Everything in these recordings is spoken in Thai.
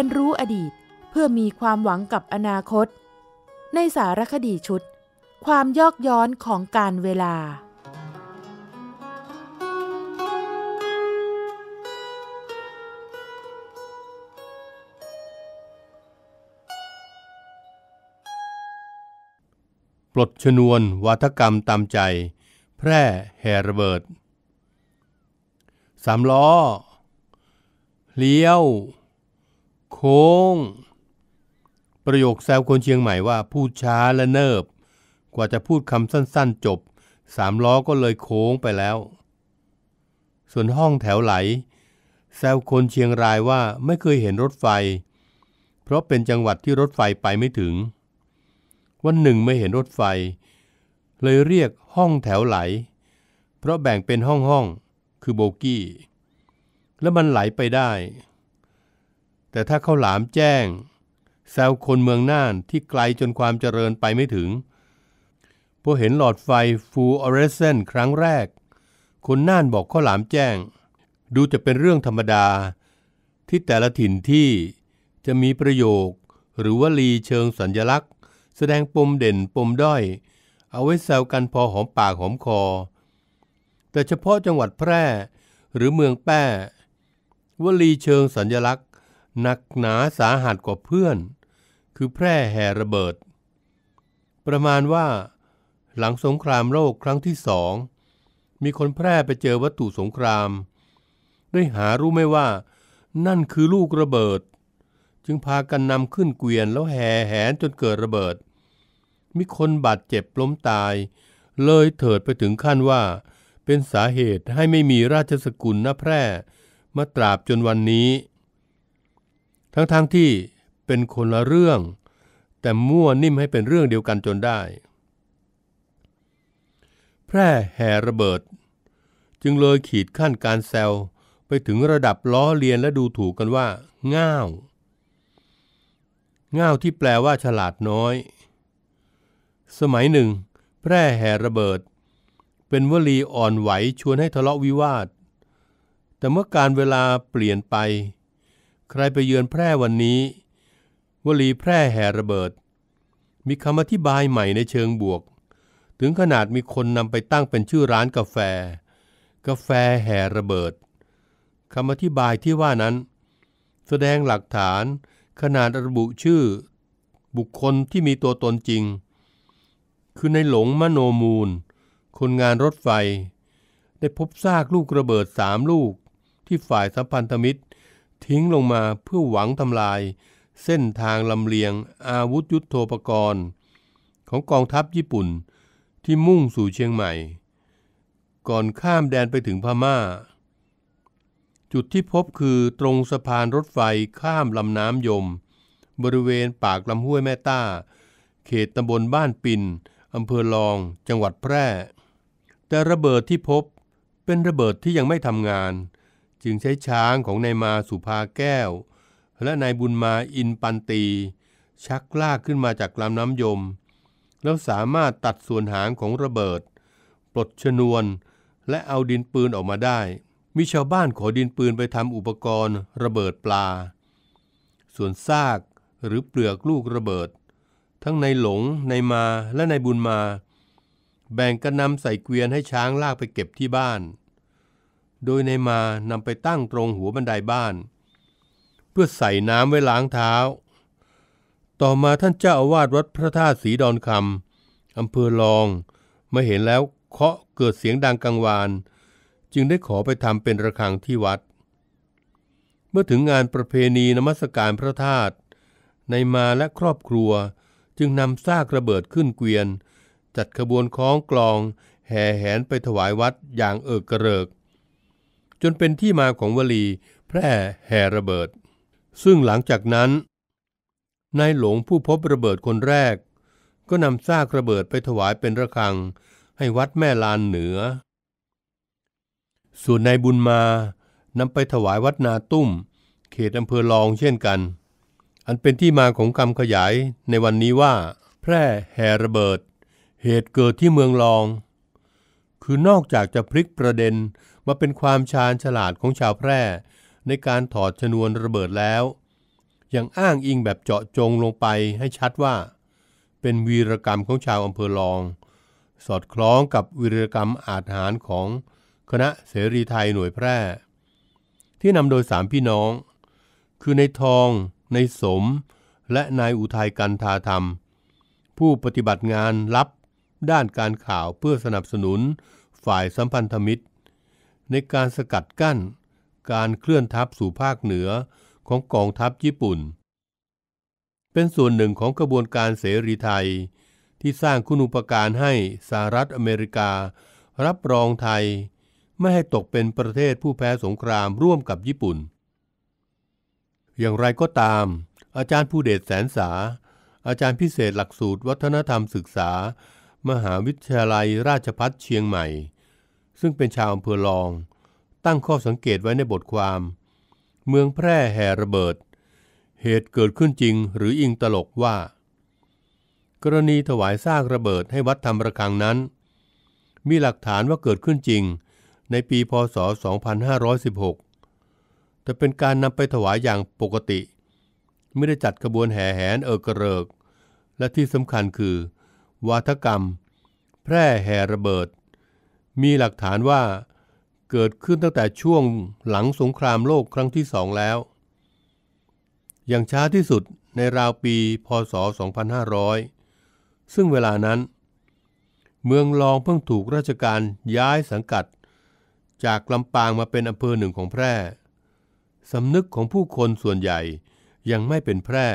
ียนรู้อดีตเพื่อมีความหวังกับอนาคต ในสารคดีชุด ความยอกย้อนของการเวลา ปลดชนวนวัฒกรรมตามใจ แพร่แฮร์เบิร์ดสามล้อเลี้ยวค้ง ประโยคแซวคนเชียงใหม่ว่า พูดช้าและเนิบ กว่าจะพูดคำสั้นๆจบ สามล้อก็เลยโค้งไปแล้ว ส่วนห้องแถวไหล แซวคนเชียงรายว่าไม่เคยเห็นรถไฟ เพราะเป็นจังหวัดที่รถไฟไปไม่ถึง วันหนึ่งไม่เห็นรถไฟ เลยเรียกห้องแถวไหล เพราะแบ่งเป็นห้องห้องคือโบกี้ และมันไหลไปได้แต่ถ้าข้าหลามแจ้งแซวคนเมืองน่านที่ไกลจนความเจริญไปไม่ถึงพอเห็นหลอดไฟฟูออเรสเซนครั้งแรก คนน่านบอกข้าหลามแจ้ง ดูจะเป็นเรื่องธรรมดา ที่แต่ละถิ่นที่จะมีประโยคหรือวลีเชิงสัญญลักษณ์ แสดงปมเด่นปมด้อย เอาไว้แซวกันพอหอมปากหอมคอ แต่เฉพาะจังหวัดแพร่หรือเมืองแป้วลีเชิงสัญญลักษณ์หนักหนาสาหัสกว่าเพื่อน คือแพร่แห่ระเบิด ประมาณว่า หลังสงครามโลกครั้งที่สองมีคนแพร่ไปเจอวัตถุสงคราม ได้หารู้ไม่ว่า นั่นคือลูกระเบิด จึงพากันนำขึ้นเกวียนแล้วแห่แหนจนเกิดระเบิด มีคนบาดเจ็บล้มตาย เลยเถิดไปถึงขั้นว่า เป็นสาเหตุให้ไม่มีราชสกุลนแพร่มาตราบจนวันนี้ทั้งๆทที่เป็นคนละเรื่อง แต่มั่วนิ่มให้เป็นเรื่องเดียวกันจนได้ แพร่แห่ระเบิด จึงเลยขีดขั้นการแซวไปถึงระดับ ล้อเลียนและดูถูกกันว่าง่าว ง่าวที่แปลว่าฉลาดน้อย สมัยหนึ่ง แพร่แห่ระเบิด เป็นวลีอ่อนไหวชวนให้ทะเลาะ วิวาท แต่เมื่อการเวลาเปลี่ยนไปใครไปเยือนแพร่วันนี้ วลีแพร่แห่ระเบิด มีคำอธิบายใหม่ในเชิงบวก ถึงขนาดมีคนนำไปตั้งเป็นชื่อร้านกาแฟ กาแฟแห่ระเบิดคำอธิบายที่ว่านั้น แสดงหลักฐานขนาดระบุชื่อ บุคคลที่มีตัวตนจริง คือในหลงมโนมูล คนงานรถไฟ ได้พบซากลูกระเบิดสามลูก ที่ฝ่ายสัมพันธมิตรทิ้งลงมาเพื่อหวังทำลายเส้นทางลำเลียงอาวุธยุโทโธปกรณ์ ของกองทัพญี่ปุ่นที่มุ่งสู่เชียงใหม่ ก่อนข้ามแดนไปถึงพมา่า จุดที่พบคือตรงสะพานรถไฟข้ามลำน้ำยม บริเวณปากลำห้วยแม่ต้า เขตตำบลบ้านปินอำเภอลองจังหวัดแพร่ แต่ระเบิดที่พบเป็นระเบิดที่ยังไม่ทำงานจึงใช้ช้างของนายมาสุภาแก้ว และนายบุญมาอินปันตีชักลากขึ้นมาจากลำน้ำยม แล้วสามารถตัดส่วนหางของระเบิด ปลดชนวนและเอาดินปืนออกมาได้มีชาวบ้านขอดินปืนไปทำอุปกรณ์ ระเบิดปลา ส่วนซากหรือเปลือกลูกระเบิด ทั้งในหลงในมาและในบุญมา แบ่งกันนำใส่เกวียนให้ช้างลากไปเก็บที่บ้านโดยในมานำไปตั้งตรงหัวบันไดบ้าน เพื่อใส่น้ำไว้ล้างเท้า ต่อมาท่านเจ้าอาวาสวัดพระธาตุสีดอนคำอำเภอลองมาเห็นแล้วเคาะเกิดเสียงดังกังวานจึงได้ขอไปทำเป็นระฆังที่วัด เมื่อถึงงานประเพณีนมัสการพระธาตุในมาและครอบครัวจึงนำซากระเบิดขึ้นเกวียน จัดขบวนคล้องกลอง แห่แหนไปถวายวัดอย่างเอิกกระเริกจนเป็นที่มาของวลี แพร่แห่ระเบิดซึ่งหลังจากนั้นนายหลงผู้พบระเบิดคนแรก ก็นำซากระเบิดไปถวายเป็นระฆัง ให้วัดแม่ลานเหนือ ส่วนนายบุญมานำไปถวายวัดนาตุ้มเขตอำเภอลองเช่นกัน อันเป็นที่มาของคำขยายในวันนี้ว่า แพร่แห่ระเบิดเหตุเกิดที่เมืองลอง คือนอกจากจะพลิกประเด็นมาเป็นความชาญฉลาดของชาวแพร่ในการถอดชนวนระเบิดแล้ว ยังอ้างอิงแบบเจาะจงลงไปให้ชัดว่า เป็นวีรกรรมของชาวอำเภอลอง สอดคล้องกับวีรกรรมอารหารของคณะเสรีไทยหน่วยแพร่ ที่นำโดยสามพี่น้อง คือในทอง ในสม และนายอุทัยกันทาธรรม ผู้ปฏิบัติงานรับด้านการข่าวเพื่อสนับสนุนฝ่ายสัมพันธมิตรในการสกัดกั้นการเคลื่อนทัพสู่ภาคเหนือของกองทัพญี่ปุ่น เป็นส่วนหนึ่งของกระบวนการเสรีไทย ที่สร้างคุณูปการให้สหรัฐอเมริกา รับรองไทย ไม่ให้ตกเป็นประเทศผู้แพ้สงครามร่วมกับญี่ปุ่น อย่างไรก็ตาม อาจารย์ผู้เดชแสนสา อาจารย์พิเศษหลักสูตรวัฒนธรรมศึกษา มหาวิทยาลัยราชพัฒเชียงใหม่ซึ่งเป็นชาวอำเภอลองตั้งข้อสังเกตไว้ในบทความ เมืองแพร่แห่ระเบิด เหตุเกิดขึ้นจริงหรืออิงตลกว่า กรณีถวายซากระเบิดให้วัดธรรมระคังนั้น มีหลักฐานว่าเกิดขึ้นจริงในปีพศ 2516 แต่เป็นการนำไปถวายอย่างปกติ ไม่ได้จัดขบวนแห่แหนเออกระเริก และที่สำคัญคือวาทกรรม แพร่แห่ระเบิดมีหลักฐานว่าเกิดขึ้นตั้งแต่ช่วงหลังสงครามโลกครั้งที่สองแล้ว อย่างช้าที่สุดในราวปีพศ 2500 ซึ่งเวลานั้น เมืองลองเพิ่งถูกราชการย้ายสังกัด จากลำปางมาเป็นอำเภอหนึ่งของแพร่ สำนึกของผู้คนส่วนใหญ่ยังไม่เป็นแพร่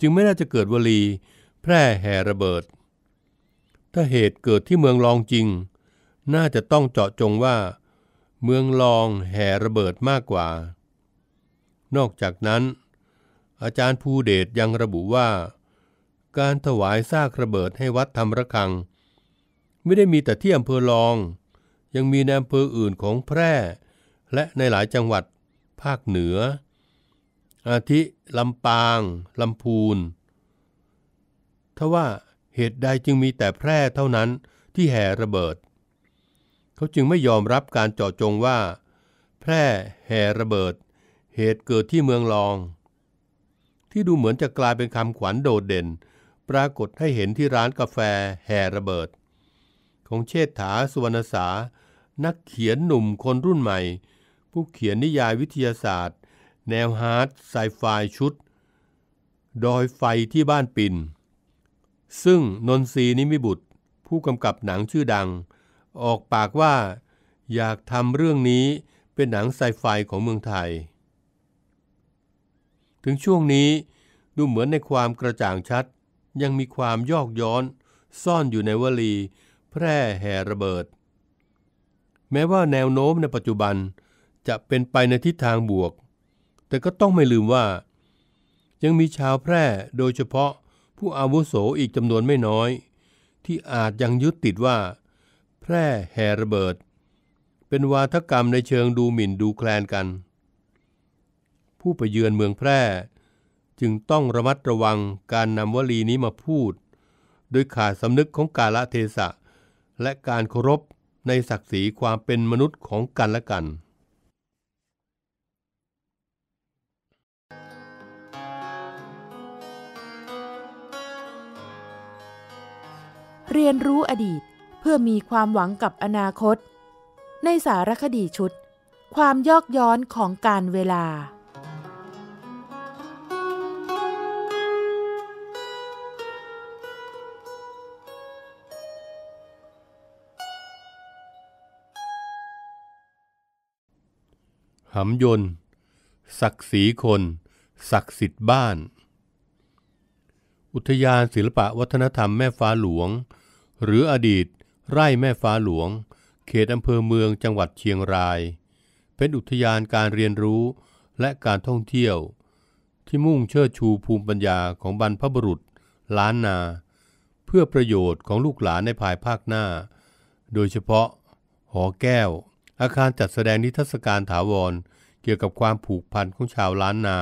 จึงไม่น่าจะเกิดวลีแพร่แห่ระเบิด ถ้าเหตุเกิดที่เมืองลองจริงน่าจะต้องเจาะจงว่า เมืองลองแห่ระเบิดมากกว่า นอกจากนั้น อาจารย์ภูเดชยังระบุว่า การถวายซากระเบิดให้วัดธรรมระคัง ไม่ได้มีแต่ที่อำเภอลอง ยังมีในอำเภออื่นของแพร่และในหลายจังหวัดภาคเหนือ อาทิลำปางลำพูนทว่าเหตุใดจึงมีแต่แพร่เท่านั้นที่แห่ระเบิดเขาจึงไม่ยอมรับการเจาะจงว่า แพร่แห่ระเบิด เหตุเกิดที่เมืองลอง ที่ดูเหมือนจะกลายเป็นคำขวัญโดดเด่น ปรากฏให้เห็นที่ร้านกาแฟแห่ระเบิด ของเชษฐาสุวรรณสานักเขียนหนุ่มคนรุ่นใหม่ ผู้เขียนนิยายวิทยาศาสตร์ แนวฮาร์ดไซไฟชุด ดอยไฟที่บ้านปิน ซึ่งนนทรีนิมิบุตร ผู้กำกับหนังชื่อดังออกปากว่าอยากทำเรื่องนี้เป็นหนังไซไฟของเมืองไทย ถึงช่วงนี้ดูเหมือนในความกระจ่างชัด ยังมีความยอกย้อนซ่อนอยู่ในวลี แพร่แห่ระเบิด แม้ว่าแนวโน้มในปัจจุบันจะเป็นไปในทิศทางบวก แต่ก็ต้องไม่ลืมว่า ยังมีชาวแพร่โดยเฉพาะผู้อาวุโสอีกจำนวนไม่น้อย ที่อาจยังยึดติดว่าแพร่แห่ระเบิดเป็นวาทกรรมในเชิงดูหมิ่นดูแคลนกัน ผู้ไปเยือนเมืองแพร่ จึงต้องระมัดระวังการนำวลีนี้มาพูดโดยขาดสำนึกของกาลเทศะ และการเคารพในศักดิ์ศรีความเป็นมนุษย์ของกันและกัน เรียนรู้อดีตเพื่อมีความหวังกับอนาคต ในสารคดีชุด ความยอกย้อนของการเวลาหำยน ศักดิ์ศรีคน ศักดิ์สิทธิ์บ้าน อุทยานศิลปะวัฒนธรรมแม่ฟ้าหลวงหรืออดีตไร่แม่ฟ้าหลวง เขตอำเภอเมืองจังหวัดเชียงราย เป็นอุทยานการเรียนรู้และการท่องเที่ยว ที่มุ่งเชิดชูภูมิปัญญาของบรรพบุรุษล้านนา เพื่อประโยชน์ของลูกหลานในภายภาคหน้า โดยเฉพาะหอแก้วอาคารจัดแสดงนิทรรศการถาวร เกี่ยวกับความผูกพันของชาวล้านนา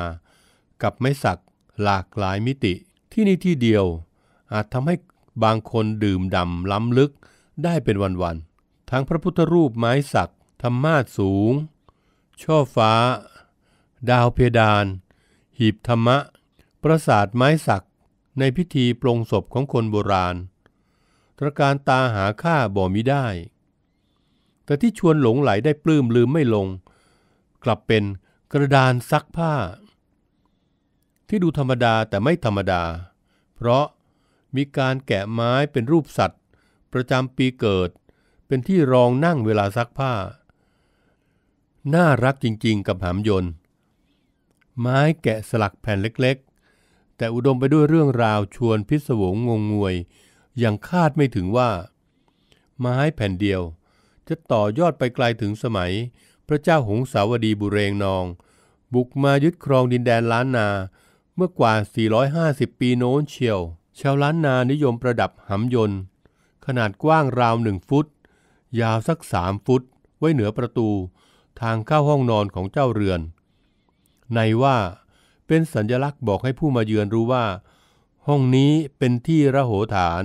กับไม้สักหลากหลายมิติ ที่นี่ที่เดียว อาจทำให้บางคนดื่มด่ำล้ำลึกได้เป็นวันๆ ทั้งพระพุทธรูปไม้สักธรรมาสูง ช่อฟ้า ดาวเพดาน หีบธรรมะ ปราสาทไม้สักในพิธีปรงศพของคนโบราณตระการตาหาค่าบ่มิได้ แต่ที่ชวนหลงไหลได้ปลื้มลืมไม่ลง กลับเป็นกระดานซักผ้า ที่ดูธรรมดาแต่ไม่ธรรมดา เพราะมีการแกะไม้เป็นรูปสัตวประจำปีเกิดเป็นที่รองนั่งเวลาซักผ้า น่ารักจริงๆกับหามยนต์ไม้แกะสลักแผ่นเล็กๆ แต่อุดมไปด้วยเรื่องราวชวนพิศวงงงงวยอย่างคาดไม่ถึงว่า ไม้แผ่นเดียวจะต่อยอดไปไกลถึงสมัย พระเจ้าหงสาวดีบุเรงนอง บุกมายึดครองดินแดนล้านนาเมื่อกว่า 450 ปีโน้นเชียว ชาวล้านนานิยมประดับหำยนต์ขนาดกว้างราวหนึ่งฟุต ยาวสักสามฟุตไว้เหนือประตูทางเข้าห้องนอนของเจ้าเรือน ในว่าเป็นสัญลักษณ์บอกให้ผู้มาเยือนรู้ว่า ห้องนี้เป็นที่ระโหฐาน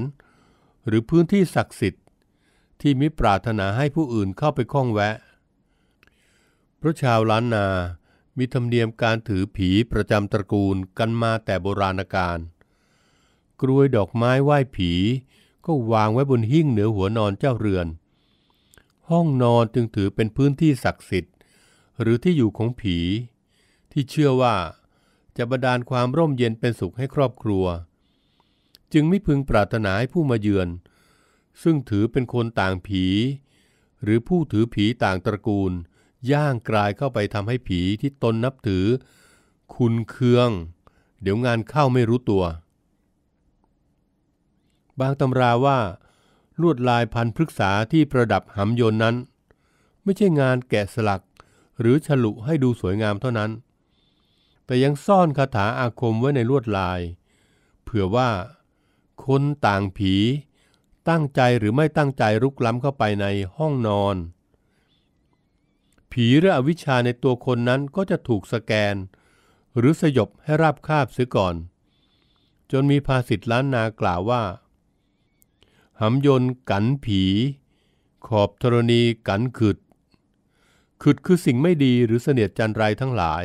หรือพื้นที่ศักดิ์สิทธิ์ ที่มิปรารถนาให้ผู้อื่นเข้าไปข้องแวะพระชาวล้านนามีธรรมเนียมการถือผีประจำตระกูลกันมาแต่โบราณกาลกรวยดอกไม้ไหว้ผีก็วางไว้บนหิ้งเหนือหัวนอนเจ้าเรือน ห้องนอนจึงถือเป็นพื้นที่ศักดิ์สิทธิ์ หรือที่อยู่ของผี ที่เชื่อว่า จะบันดาลความร่มเย็นเป็นสุขให้ครอบครัว จึงไม่พึงปรารถนาให้ผู้มาเยือน ซึ่งถือเป็นคนต่างผี หรือผู้ถือผีต่างตระกูล ย่างกลายเข้าไปทำให้ผีที่ตนนับถือ คุณเคือง เดี๋ยวงานเข้าไม่รู้ตัวบางตำราว่าลวดลายพันพฤกษาที่ประดับหำยนนั้น ไม่ใช่งานแกะสลักหรือฉลุให้ดูสวยงามเท่านั้น แต่ยังซ่อนคาถาอาคมไว้ในลวดลาย เผื่อว่า คนต่างผีตั้งใจหรือไม่ตั้งใจรุกล้ำเข้าไปในห้องนอน ผีหรืออวิชชาในตัวคนนั้นก็จะถูกสแกน หรือสยบให้ราบคาบเสียก่อน จนมีภาษิตล้านนากล่าวว่าำยนกันผี ขอบธรณีกันขึดขึดคือสิ่งไม่ดีหรือเสนียดจันไรทั้งหลาย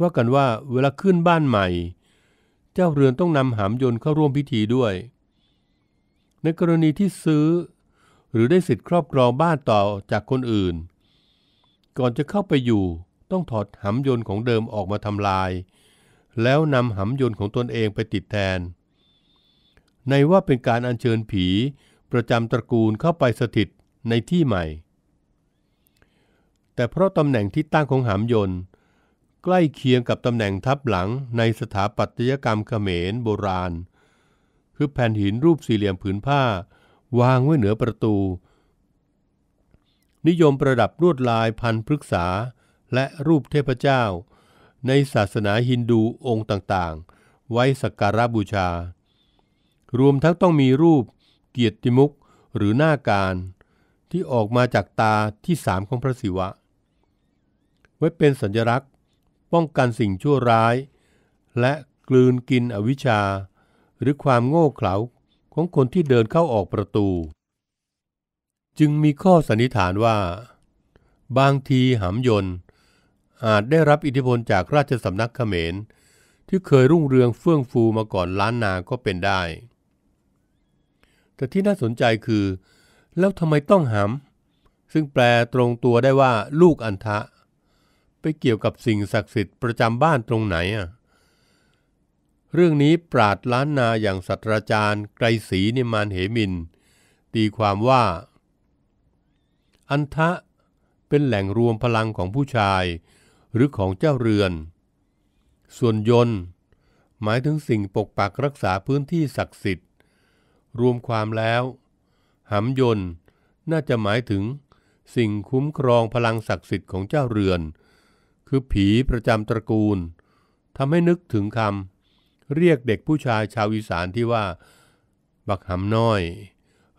ว่ากันว่าเวลาขึ้นบ้านใหม่ เจ้าเรือนต้องนำหำมยนเข้าร่วมพิธีด้วย ในกรณีที่ซื้อหรือได้สิทธิ์ครอบครองบ้านต่อจากคนอื่น ก่อนจะเข้าไปอยู่ต้องถอดหำมยนของเดิมออกมาทำลาย แล้วนำหำมยนของตนเองไปติดแทนในว่าเป็นการอัญเชิญผีประจำตระกูลเข้าไปสถิตในที่ใหม่ แต่เพราะตำแหน่งที่ตั้งของหามยนต์ ใกล้เคียงกับตำแหน่งทับหลังในสถาปัตยกรรมเขมรโบราณ คือแผ่นหินรูปสี่เหลี่ยมผืนผ้าวางไว้เหนือประตู นิยมประดับลวดลายพันพฤกษาและรูปเทพเจ้า ในศาสนาฮินดูองค์ต่างๆไว้สักการะบูชารวมทั้งต้องมีรูปเกียรติมุกหรือหน้าการที่ออกมาจากตาที่สามของพระศิวะ ไว้เป็นสัญลักษณ์ป้องกันสิ่งชั่วร้าย และกลืนกินอวิชชาหรือความโง่เขลาของคนที่เดินเข้าออกประตู จึงมีข้อสันนิษฐานว่า บางทีหำยนต์ อาจได้รับอิทธิพลจากราชสำนักขเขมรที่เคยรุ่งเรืองเฟื่องฟูมาก่อนล้านนาก็เป็นได้แต่ที่น่าสนใจคือ แล้วทำไมต้องหำซึ่งแปลตรงตัวได้ว่าลูกอันทะ ไปเกี่ยวกับสิ่งศักดิ์สิทธิ์ประจำบ้านตรงไหนอะเรื่องนี้ปราดล้านนาอย่างศัตราจารย์ไกรศรีนิมานเหมิน ตีความว่า อันทะเป็นแหล่งรวมพลังของผู้ชาย หรือของเจ้าเรือน ส่วนยนหมายถึงสิ่งปกปักรักษาพื้นที่ศักดิ์สิทธิรวมความแล้วหำยนต์น่าจะหมายถึงสิ่งคุ้มครองพลังศักดิ์สิทธิ์ของเจ้าเรือน คือผีประจำตระกูลทำให้นึกถึงคำเรียกเด็กผู้ชายชาวอีสานที่ว่า บักหำน้อย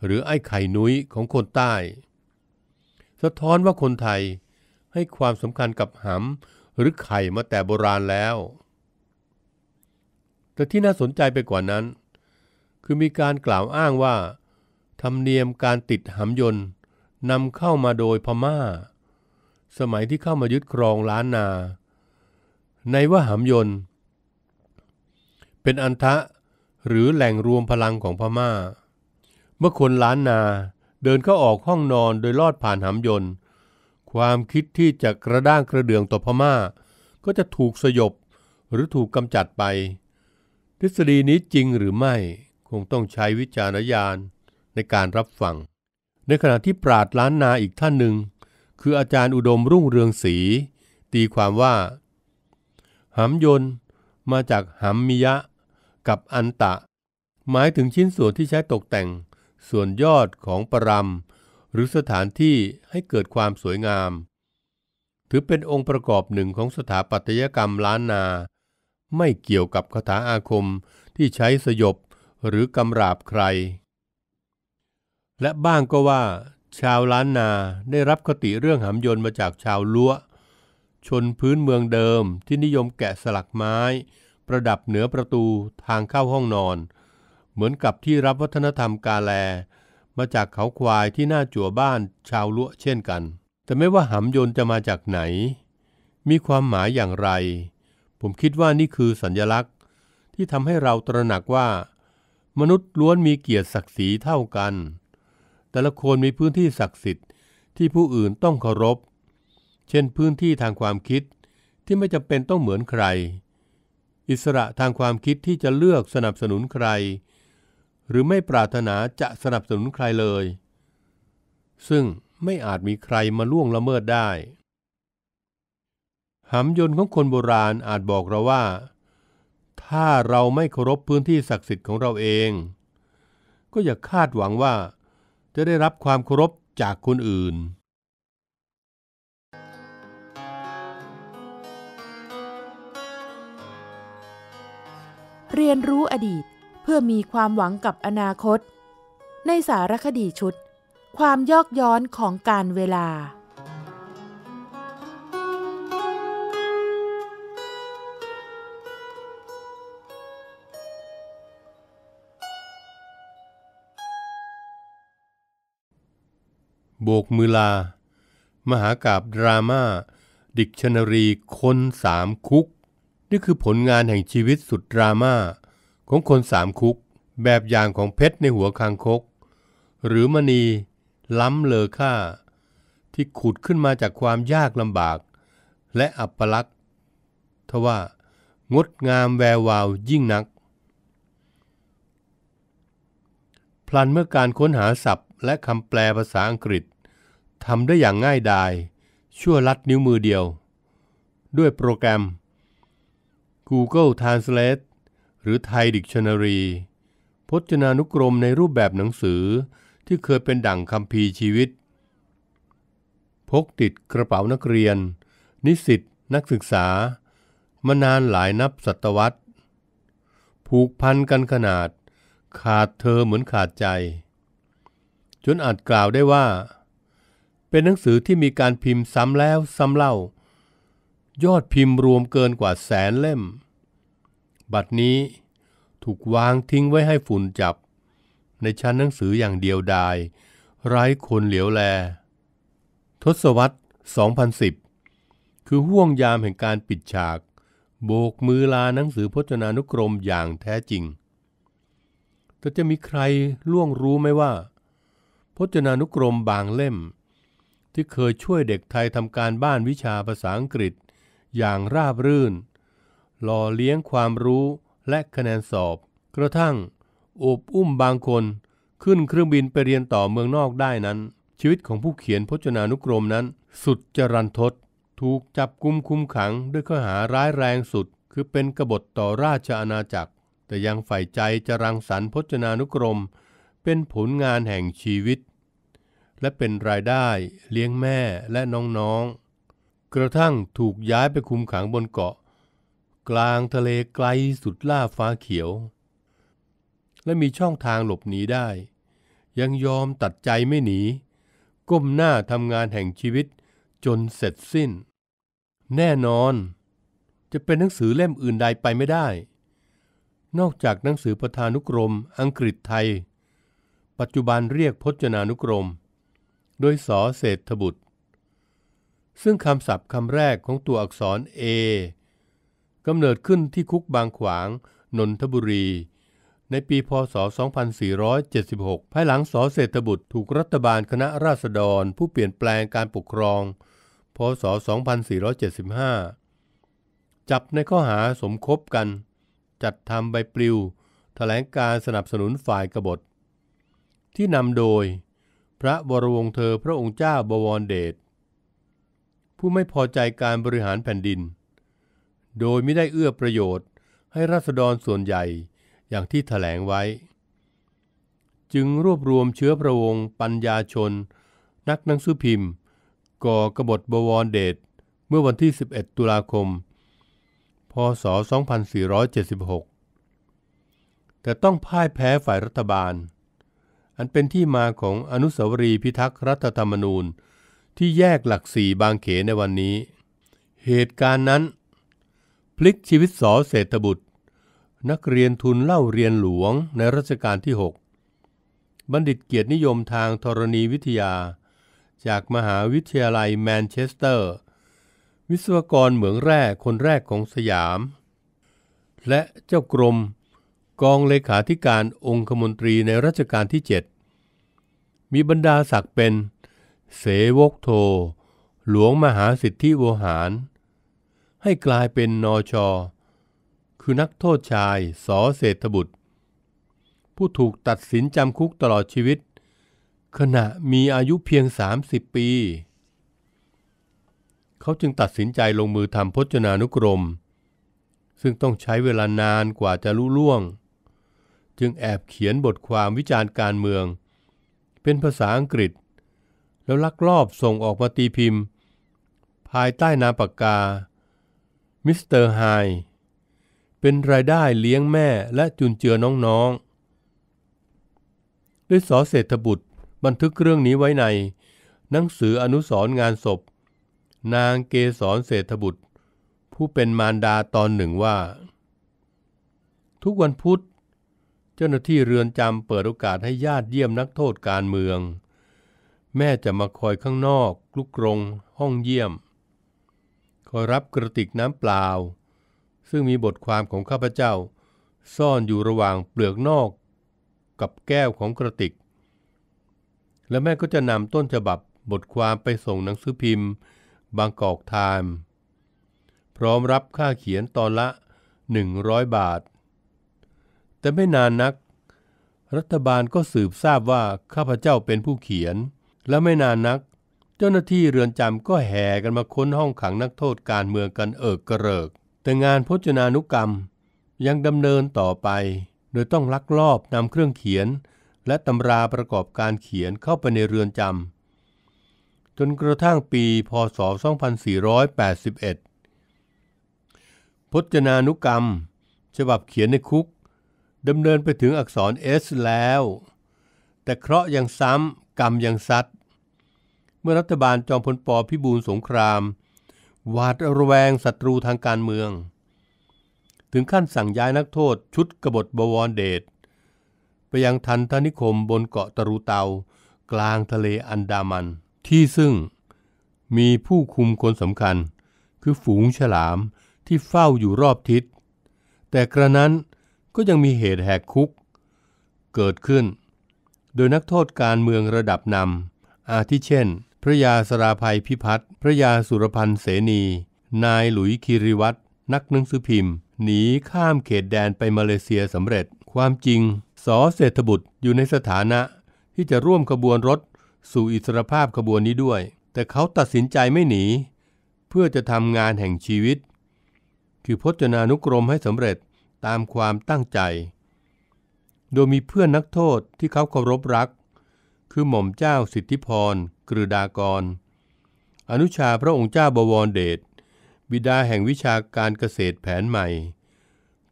หรือไอ้ไข่นุ้ยของคนใต้ สะท้อนว่าคนไทยให้ความสำคัญกับหำหรือไข่มาแต่โบราณแล้ว แต่ที่น่าสนใจไปกว่านั้นคือมีการกล่าวอ้างว่า ธรรมเนียมการติดหำยนต์นำเข้ามาโดยพมา่า สมัยที่เข้ามายึดครองล้านนา ในว่าหำยนต์ เป็นอันทะหรือแหล่งรวมพลังของพมา่า เมื่อคนล้านนาเดินเข้าออกห้องนอนโดยลอดผ่านหำยนต์ ความคิดที่จะกระด้างกระเดืองต่อพมา่า ก็จะถูกสยบหรือถูกกำจัดไป ทฤษฎีนี้จริงหรือไม่คงต้องใช้วิจารณญาณในการรับฟัง ในขณะที่ปราดล้านนาอีกท่านหนึ่ง คืออาจารย์อุดมรุ่งเรืองศรีตีความว่าหำยนมาจากหำมิยะ กับอันตะ หมายถึงชิ้นส่วนที่ใช้ตกแต่งส่วนยอดของปรำหรือสถานที่ให้เกิดความสวยงาม ถือเป็นองค์ประกอบหนึ่งของสถาปัตยกรรมล้านนา ไม่เกี่ยวกับคาถาอาคมที่ใช้สยบหรือกำราบใคร และบ้างก็ว่า ชาวล้านนาได้รับคติเรื่องหำยนต์มาจากชาวล้วชนพื้นเมืองเดิมที่นิยมแกะสลักไม้ ประดับเหนือประตูทางเข้าห้องนอน เหมือนกับที่รับวัฒนธรรมกาแล มาจากเขาควายที่หน้าจั่วบ้านชาวล้วเช่นกัน แต่ไม่ว่าหำยนต์จะมาจากไหน มีความหมายอย่างไร ผมคิดว่านี่คือสัญญลักษณ์ ที่ทำให้เราตระหนักว่ามนุษย์ล้วนมีเกียรติศักดิ์ศรีเท่ากัน แต่ละคนมีพื้นที่ศักดิ์สิทธิ์ที่ผู้อื่นต้องเคารพ เช่นพื้นที่ทางความคิดที่ไม่จำเป็นต้องเหมือนใคร อิสระทางความคิดที่จะเลือกสนับสนุนใคร หรือไม่ปรารถนาจะสนับสนุนใครเลย ซึ่งไม่อาจมีใครมาล่วงละเมิดได้หำยนต์ของคนโบราณอาจบอกเราว่าถ้าเราไม่เคารพพื้นที่ศักดิ์สิทธิ์ของเราเอง ก็อย่าคาดหวังว่าจะได้รับความเคารพจากคนอื่น เรียนรู้อดีตเพื่อมีความหวังกับอนาคต ในสารคดีชุด ความยอกย้อนของการเวลาโบกมือลา มหากาบดราม่าดิกชันรีคนสามคุก นี่คือผลงานแห่งชีวิตสุดดราม่าของคนสามคุก แบบอย่างของเพชรในหัวคางคก หรือมณี ล้ำเลอค่า ที่ขุดขึ้นมาจากความยากลำบาก และอัปลักษณ์ทว่า งดงามแวววาวยิ่งนัก พลันเมื่อการค้นหาศัพท์และคำแปลภาษาอังกฤษทำได้อย่างง่ายดาย ชั่วลัดนิ้วมือเดียว ด้วยโปรแกรม Google Translate หรือ Thai Dictionary พจนานุกรมในรูปแบบหนังสือที่เคยเป็นดั่งคำพีชีวิต พกติดกระเป๋านักเรียน นิสิตนักศึกษา มานานหลายนับศตวรรษผูกพันกันขนาด ขาดเธอเหมือนขาดใจจนอาจกล่าวได้ว่า เป็นหนังสือที่มีการพิมพ์ซ้ำแล้ว ซ้ำเล่า ยอดพิมพ์รวมเกินกว่าแสนเล่ม บัดนี้ถูกวางทิ้งไว้ให้ฝุ่นจับ ในชั้นหนังสืออย่างเดียวดาย ไร้คนเหลียวแล ทศวรรษ 2010 คือห่วงยามแห่งการปิดฉาก โบกมือลาหนังสือพจนานุกรมอย่างแท้จริงแต่จะมีใครล่วงรู้ไหมว่าพจนานุกรมบางเล่ม ที่เคยช่วยเด็กไทยทำการบ้านวิชาภาษาอังกฤษ อย่างราบรื่นหล่อเลี้ยงความรู้และคะแนนสอบ กระทั่งอบอุ้มบางคนขึ้นเครื่องบินไปเรียนต่อเมืองนอกได้นั้น ชีวิตของผู้เขียนพจนานุกรมนั้นสุดจรันทด ถูกจับกุมคุมขังด้วยข้อหาร้ายแรงสุด คือเป็นกบฏต่อราชอาณาจักร แต่ยังใฝ่ใจจะรังสรรค์พจนานุกรม เป็นผลงานแห่งชีวิตและเป็นรายได้เลี้ยงแม่และน้อง ๆ กระทั่งถูกย้ายไปคุมขังบนเกาะ กลางทะเลไกลสุดล่าฟ้าเขียว และมีช่องทางหลบหนีได้ ยังยอมตัดใจไม่หนี ก้มหน้าทำงานแห่งชีวิตจนเสร็จสิ้น แน่นอน จะเป็นหนังสือเล่มอื่นใดไปไม่ได้ นอกจากหนังสือประธานุกรม อังกฤษไทย ปัจจุบันเรียกพจนานุกรมโดยสอเศรษฐบุตร ซึ่งคำศัพท์คำแรกของตัวอักษร A กำเนิดขึ้นที่คุกบางขวางนนทบุรี ในปีพศ 2476 ภายหลังสอเศรษฐบุตรถูกรัฐบาลคณะราษฎร ผู้เปลี่ยนแปลงการปกครองพศ2475 จับในข้อหาสมคบกัน จัดทำใบปลิวถแถลงการสนับสนุนฝ่ายกบฏ ที่นำโดยพระบรวงเธอพระองค์เจ้าบวรเดช ผู้ไม่พอใจการบริหารแผ่นดิน โดยไม่ได้เอื้อประโยชน์ให้รัษฎรส่วนใหญ่อย่างที่ถแถลงไว้ จึงรวบรวมเชื้อพระวงศ์ปัญญาชน นักหนังสือพิมพ์ ก่อกบฏบวรเดช เมื่อวันที่ 11 ตุลาคม พศ 2476 แต่ต้องพ่ายแพ้ฝ่ายรัฐบาลอันเป็นที่มาของอนุสาวรีย์พิทักษ์รัฐธรรมนูญที่แยกหลักสี่บางเขนในวันนี้ เหตุการณ์นั้น พลิกชีวิตสอเศรษฐบุตร นักเรียนทุนเล่าเรียนหลวงในรัชกาลที่ 6 บัณฑิตเกียรตินิยมทางธรณีวิทยา จากมหาวิทยาลัยแมนเชสเตอร์ วิศวกรเหมืองแร่คนแรกของสยาม และเจ้ากรมกองเลขาธิการองคมนตรีในรัชกาลที่ 7 มีบรรดาศักดิ์เป็นเสวกโท หลวงมหาสิทธิโวหาร ให้กลายเป็นนอชอคือนักโทษชายสอเศรษฐบุตร ผู้ถูกตัดสินจำคุกตลอดชีวิต ขณะมีอายุเพียง 30 ปี เขาจึงตัดสินใจลงมือทำพจนานุกรม ซึ่งต้องใช้เวลานานกว่าจะลุล่วงจึงแอบเขียนบทความวิจารณ์การเมือง เป็นภาษาอังกฤษ แล้วลักลอบส่งออกมาตีพิมพ์ ภายใต้นามปากกา มิสเตอร์ไฮ เป็นรายได้เลี้ยงแม่และจุนเจือน้องๆด้วยสอเศรษฐบุตรบันทึกเรื่องนี้ไว้ใน หนังสืออนุสรงานศพ นางเกษรเศรษฐบุตร ผู้เป็นมารดาตอนหนึ่งว่า ทุกวันพุธเจ้าหน้าที่เรือนจำเปิดโอกาสให้ญาติเยี่ยมนักโทษการเมือง แม่จะมาคอยข้างนอกลุกรงห้องเยี่ยม คอยรับกระติกน้ำเปล่า ซึ่งมีบทความของข้าพเจ้า ซ่อนอยู่ระหว่างเปลือกนอกกับแก้วของกระติก และแม่ก็จะนำต้นฉบับบทความไปส่งหนังสือพิมพ์ บางกอกไทม์พร้อมรับค่าเขียนตอนละ 100 บาทแต่ไม่นานนักรัฐบาลก็สืบทราบว่าข้าพเจ้าเป็นผู้เขียน และไม่นานนัก เจ้าหน้าที่เรือนจำก็แห่กันมาค้นห้องขังนักโทษการเมืองกันเอิกกระเริก แต่งานพจนานุกรรมยังดำเนินต่อไป โดยต้องลักลอบนำเครื่องเขียน และตำราประกอบการเขียนเข้าไปในเรือนจำจนกระทั่งปีพศ2481พจนานุกรรม ฉบับเขียนในคุกดำเนินไปถึงอักษร S แล้ว แต่เคราะห์ยังซ้ำ กรรมยังซัด เมื่อรัฐบาลจอมพลปพิบูลสงครามหวาดระแวงศัตรูทางการเมือง ถึงขั้นสั่งย้ายนักโทษชุดกบฏบวรเดช ไปยังทันทนิคมบนเกาะตรูเตากลางทะเลอันดามัน ที่ซึ่งมีผู้คุมคนสำคัญ คือฝูงฉลามที่เฝ้าอยู่รอบทิศ แต่กระนั้นก็ยังมีเหตุแหกคุก เกิดขึ้น โดยนักโทษการเมืองระดับนำอาทิเช่น พระยาสราภัยพิพัฒน์พระยาสุรพันธ์เสนี นายหลุยคิริวัตรนักหนังสือพิมพ์หนีข้ามเขตแดนไปมาเลเซียสำเร็จความจริง สอเศรษฐบุตรอยู่ในสถานะที่จะร่วมขบวนรถสู่อิสรภาพขบวนนี้ด้วย แต่เขาตัดสินใจไม่หนี เพื่อจะทำงานแห่งชีวิต คือพจนานุกรมให้สำเร็จตามความตั้งใจ โดยมีเพื่อนนักโทษที่เขาเคารพรัก คือหม่อมเจ้าสิทธิพรกรดากร อนุชาพระองค์เจ้าบวรเดช บิดาแห่งวิชาการเกษตรแผนใหม่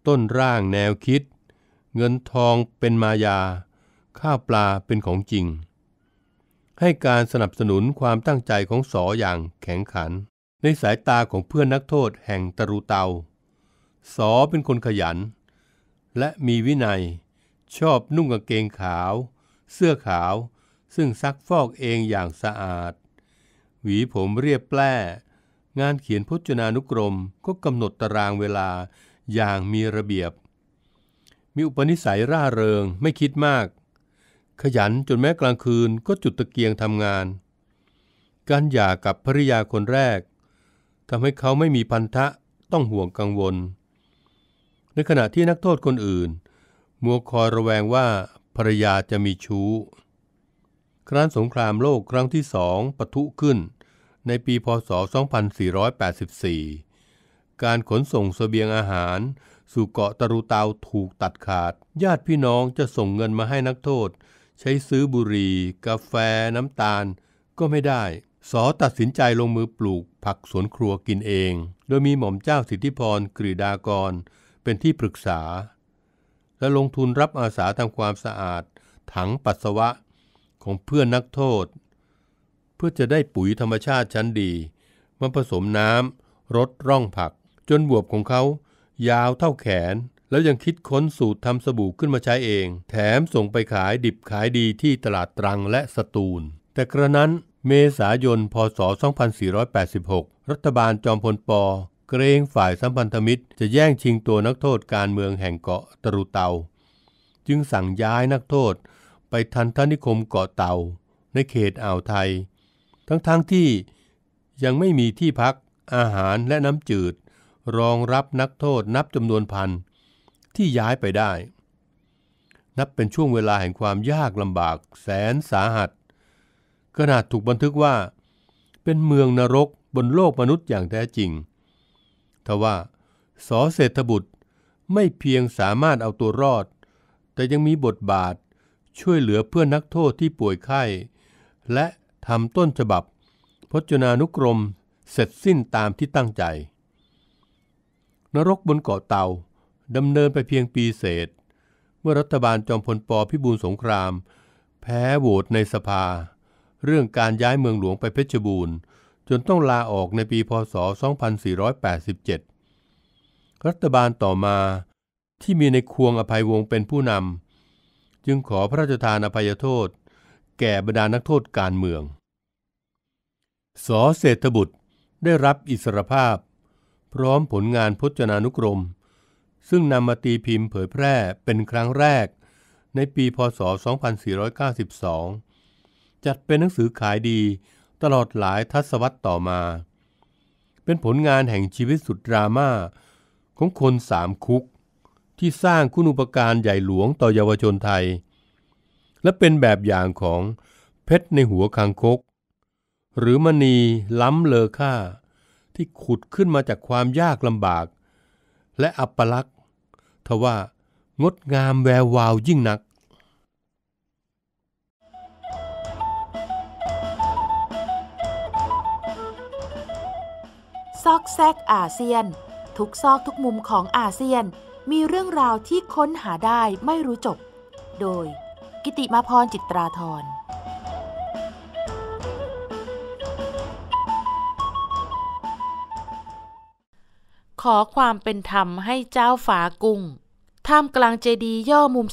ต้นร่างแนวคิด เงินทองเป็นมายา ข้าวปลาเป็นของจริง ให้การสนับสนุนความตั้งใจของสออย่างแข็งขัน ในสายตาของเพื่อนนักโทษแห่งตรุเตาสอเป็นคนขยัน และมีวินัย ชอบนุ่งกางเกงขาว เสื้อขาว ซึ่งซักฟอกเองอย่างสะอาด หวีผมเรียบแปร่งานเขียนพจนานุกรมก็กำหนดตารางเวลาอย่างมีระเบียบ มีอุปนิสัยร่าเริงไม่คิดมาก ขยันจนแม้กลางคืนก็จุดตะเกียงทำงาน การหย่ากับภริยาคนแรกทำให้เขาไม่มีพันธะ ต้องห่วงกังวลในขณะที่นักโทษคนอื่น มัวคอยระแวงว่าภรรยาจะมีชู้ ครั้นสงครามโลกครั้งที่สองปะทุขึ้น ในปีพศ 2484 การขนส่งสเสบียงอาหาร สู่เกาะตะรูเตาถูกตัดขาด ญาติพี่น้องจะส่งเงินมาให้นักโทษ ใช้ซื้อบุหรี่กาแฟน้ำตาลก็ไม่ได้ สอตัดสินใจลงมือปลูก ผักสวนครัวกินเอง โดยมีหม่อมเจ้าสิทธิพรกรีดากรเป็นที่ปรึกษา และลงทุนรับอาสาทำความสะอาด ถังปัสสาวะของเพื่อนนักโทษ เพื่อจะได้ปุ๋ยธรรมชาติชั้นดีมาผสมน้ำรดร่องผัก จนบวบของเขายาวเท่าแขน แล้วยังคิดค้นสูตรทำสบู่ขึ้นมาใช้เอง แถมส่งไปขายดิบขายดีที่ตลาดตรังและสตูล แต่กระนั้นเมษายนพศ 2486 รัฐบาลจอมพลปเกรงฝ่ายสัมพันธมิตรจะแย่งชิงตัวนักโทษการเมืองแห่งเกาะตรุเตา จึงสั่งย้ายนักโทษไปทันทนิคมเกาะเตาในเขตอ่าวไทย ทั้งๆทที่ยังไม่มีที่พักอาหารและน้ำจืด รองรับนักโทษนับจำนวนพันที่ย้ายไปได้ นับเป็นช่วงเวลาแห่งความยากลำบากแสนสาหัสขนาดถูกบันทึกว่าเป็นเมืองนรกบนโลกมนุษย์อย่างแท้จริงทว่าสอเศรษฐบุตรไม่เพียงสามารถเอาตัวรอด แต่ยังมีบทบาทช่วยเหลือเพื่อนนักโทษที่ป่วยไข้ และทำต้นฉบับพจนานุกรมเสร็จสิ้นตามที่ตั้งใจ นรกบนเกาะเตาดำเนินไปเพียงปีเศษ เมื่อรัฐบาลจอมพลปพิบูลสงคราม แพ้โหวตในสภาเรื่องการย้ายเมืองหลวงไปเพชรบูรณ์จนต้องลาออกในปีพศ 2487 รัฐบาลต่อมาที่มีในควงอภัยวงศ์เป็นผู้นำจึงขอพระราชทานอภัยโทษ แก่บรรดานักโทษการเมืองสอเศรษฐบุตรได้รับอิสรภาพพร้อมผลงานพจนานุกรม ซึ่งนำมาตีพิมพ์เผยแพร่เป็นครั้งแรกในปีพศ 2492 จัดเป็นหนังสือขายดีตลอดหลายทศวรรษต่อมา เป็นผลงานแห่งชีวิตสุดดราม่าของคนสามคุกที่สร้างคุณุปการใหญ่หลวงต่อเยาวชนไทย และเป็นแบบอย่างของเพชรในหัวคังคก หรือมณีล้ำเลอค่า ที่ขุดขึ้นมาจากความยากลำบาก และอัปลักษณ์ทว่างดงามแวววาวยิ่งนักซอกแซกอาเซียนทุกซอกทุกมุมของอาเซียนมีเรื่องราวที่ค้นหาได้ไม่รู้จบ โดยกิติมาพรจิตราธร ขอความเป็นธรรมให้เจ้าฝากุ้งท่ามกลางเจดีย์ย่อมุม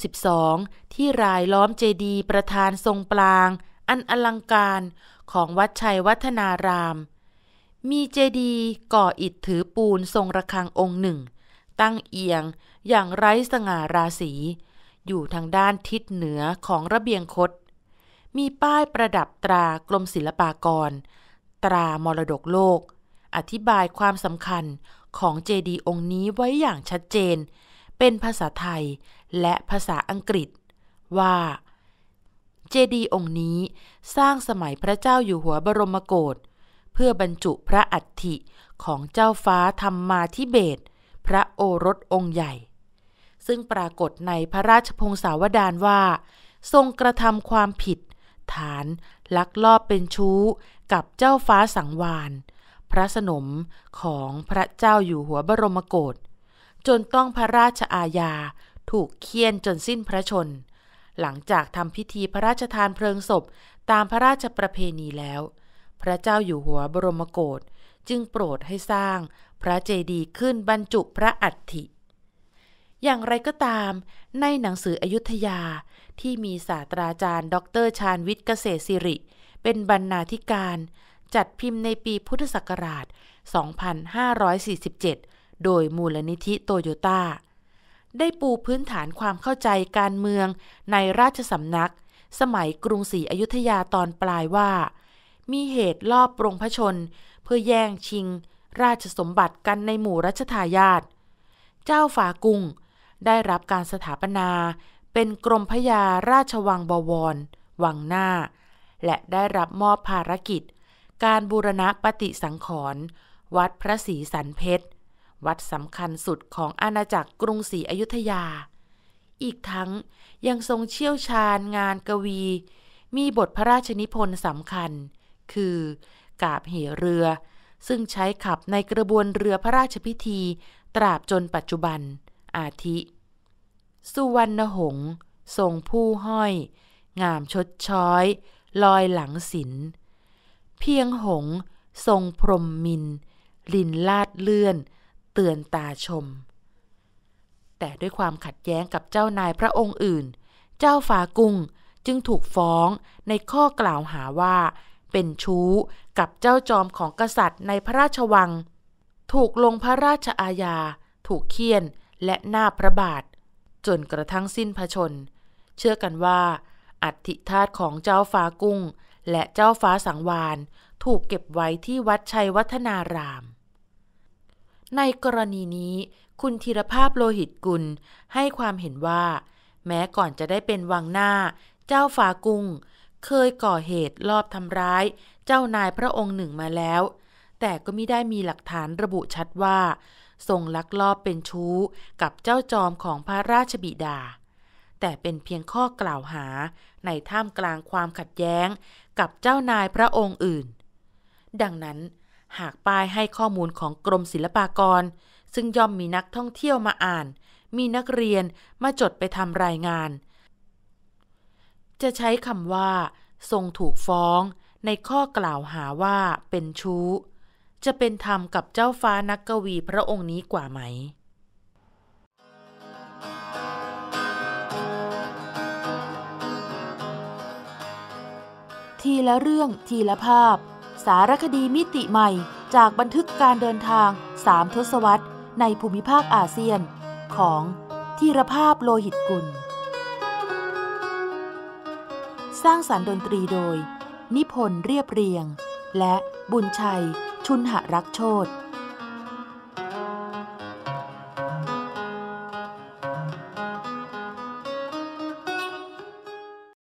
12 ที่รายล้อมเจดีย์ประธานทรงปลางอันอลังการของวัดชัยวัฒนารามมีเจดีย์ก่ออิฐถือปูนทรงระฆังองค์หนึ่ง ตั้งเอียงอย่างไร้สง่าราศี อยู่ทางด้านทิศเหนือของระเบียงคดมีป้ายประดับตรากรมศิลปากร ตรามรดกโลก อธิบายความสำคัญของเจดีย์องค์นี้ไว้อย่างชัดเจน เป็นภาษาไทยและภาษาอังกฤษว่า เจดีย์องค์นี้สร้างสมัยพระเจ้าอยู่หัวบรมโกศเพื่อบรรจุพระอัฐิของเจ้าฟ้าธรรมมาทิเบต พระโอรสองค์ใหญ่ ซึ่งปรากฏในพระราชพงศาวดารว่า ทรงกระทำความผิด ฐานลักลอบเป็นชู้กับเจ้าฟ้าสังวาน พระสนมของพระเจ้าอยู่หัวบรมโกศจนต้องพระราชอาญาถูกเคี่ยนจนสิ้นพระชน หลังจากทำพิธีพระราชทานเพลิงศพตามพระราชประเพณีแล้วพระเจ้าอยู่หัวบรมโกศจึงโปรดให้สร้างพระเจดีย์ขึ้นบรรจุพระอัฐิ อย่างไรก็ตาม ในหนังสืออยุธยาที่มีศาสตราจารย์ ดรชาญวิทย์เกษตรสิริ เป็นบรรณาธิการ จัดพิมพ์ในปีพุทธศักราช 2547 โดยมูลนิธิโตโยต้า ได้ปูพื้นฐานความเข้าใจการเมืองในราชสำนัก สมัยกรุงศรีอยุธยาตอนปลายว่ามีเหตุลอบปรงพระชน เพื่อแย่งชิง ราชสมบัติกันในหมู่รัชทายาท เจ้าฝากุงได้รับการสถาปนา เป็นกรมพยาราชวังบวร วังหน้า และได้รับมอบภารกิจ การบูรณะปฏิสังขรณ์วัดพระศรีสันเพชรวัดสำคัญสุดของอาณาจักรกรุงศรีอยุธยา อีกทั้งยังทรงเชี่ยวชาญงานกวี มีบทพระราชนิพนธ์สำคัญคือกาบเหเรือ ซึ่งใช้ขับในกระบวนเรือพระราชพิธีตราบจนปัจจุบันอาทิ สุวรรณหงส์ทรงผู้ห้อย งามชดช้อย ลอยหลังศิลเพียงหง ทรงพรมมินลินลาดเลื่อน เตือนตาชม แต่ด้วยความขัดแย้งกับเจ้านายพระองค์อื่น เจ้าฟากุ้งจึงถูกฟ้องในข้อกล่าวหาว่าเป็นชู้กับเจ้าจอมของกษัตริย์ในพระราชวัง ถูกลงพระราชอาญาถูกเคี่ยนและหน้าพระบาท จนกระทั่งสิ้นพระชน เชื่อกันว่า อัฐิธาตุของเจ้าฟ้ากุ้ง และเจ้าฟ้าสังวานถูกเก็บไว้ที่วัดชัยวัฒนาราม ในกรณีนี้คุณธีรภาพโลหิตกุลให้ความเห็นว่า แม้ก่อนจะได้เป็นวังหน้าเจ้าฟ้ากุ้งเคยก่อเหตุลอบทำร้ายเจ้านายพระองค์หนึ่งมาแล้ว แต่ก็ไม่ได้มีหลักฐานระบุชัดว่า ทรงลักลอบเป็นชู้กับเจ้าจอมของพระราชบิดา แต่เป็นเพียงข้อกล่าวหาในท่ามกลางความขัดแย้งกับเจ้านายพระองค์อื่น ดังนั้นหากป้ายให้ข้อมูลของกรมศิลปากร ซึ่งย่อมมีนักท่องเที่ยวมาอ่าน มีนักเรียนมาจดไปทำรายงานจะใช้คำว่า ทรงถูกฟ้องในข้อกล่าวหาว่าเป็นชู้ จะเป็นธรรมกับเจ้าฟ้านักกวีพระองค์นี้กว่าไหม ทีละเรื่องทีละภาพ สารคดีมิติใหม่จากบันทึกการเดินทางสามทศวรรษในภูมิภาคอาเซียน ของทีรภาพโลหิตกุลสร้างสารรค์ดนตรีโดย นิพนธ์เรียบเรียง และบุญชัย ชุนหรักโชต